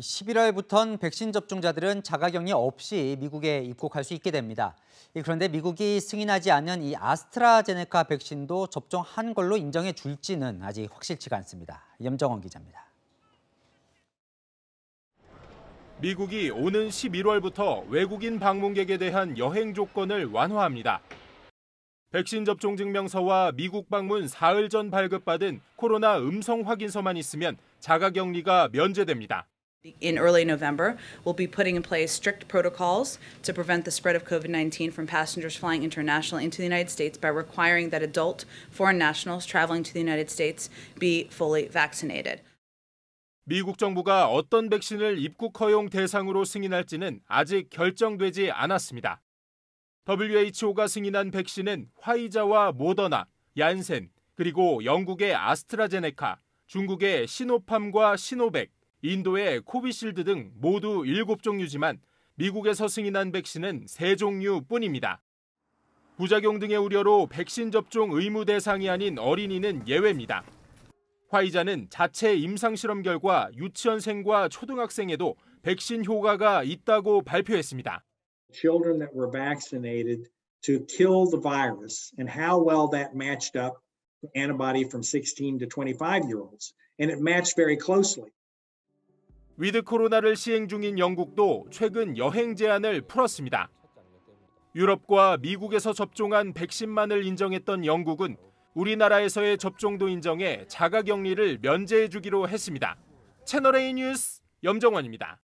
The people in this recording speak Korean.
11월부터는 백신 접종자들은 자가격리 없이 미국에 입국할 수 있게 됩니다. 그런데 미국이 승인하지 않은 이 아스트라제네카 백신도 접종한 걸로 인정해 줄지는 아직 확실치가 않습니다. 염정원 기자입니다. 미국이 오는 11월부터 외국인 방문객에 대한 여행 조건을 완화합니다. 백신 접종 증명서와 미국 방문 사흘 전 발급받은 코로나 음성 확인서만 있으면 자가 격리가 면제됩니다. In early November, we'll be putting in place strict protocols to prevent the spread of COVID 19 from passengers flying internationally into the United States by requiring that adult foreign nationals traveling to the United States be fully vaccinated. 미국 정부가 어떤 백신을 입국 허용 대상으로 승인할지는 아직 결정되지 않았습니다. WHO가 승인한 백신은 화이자와 모더나, 얀센, 그리고 영국의 아스트라제네카, 중국의 시노팜과 시노백, 인도의 코비실드 등 모두 7종류지만 미국에서 승인한 백신은 3종류 뿐입니다. 부작용 등의 우려로 백신 접종 의무 대상이 아닌 어린이는 예외입니다. 화이자는 자체 임상실험 결과 유치원생과 초등학생에도 백신 효과가 있다고 발표했습니다. Children that were vaccinated to kill the virus and how well that matched up antibody from 16 to 25 year olds and it matched very closely. 위드 코로나를 시행 중인 영국도 최근 여행 제한을 풀었습니다. 유럽과 미국에서 접종한 백신만을 인정했던 영국은 우리나라에서의 접종도 인정해 자가격리를 면제해 주기로 했습니다. 채널A 뉴스 염정원입니다.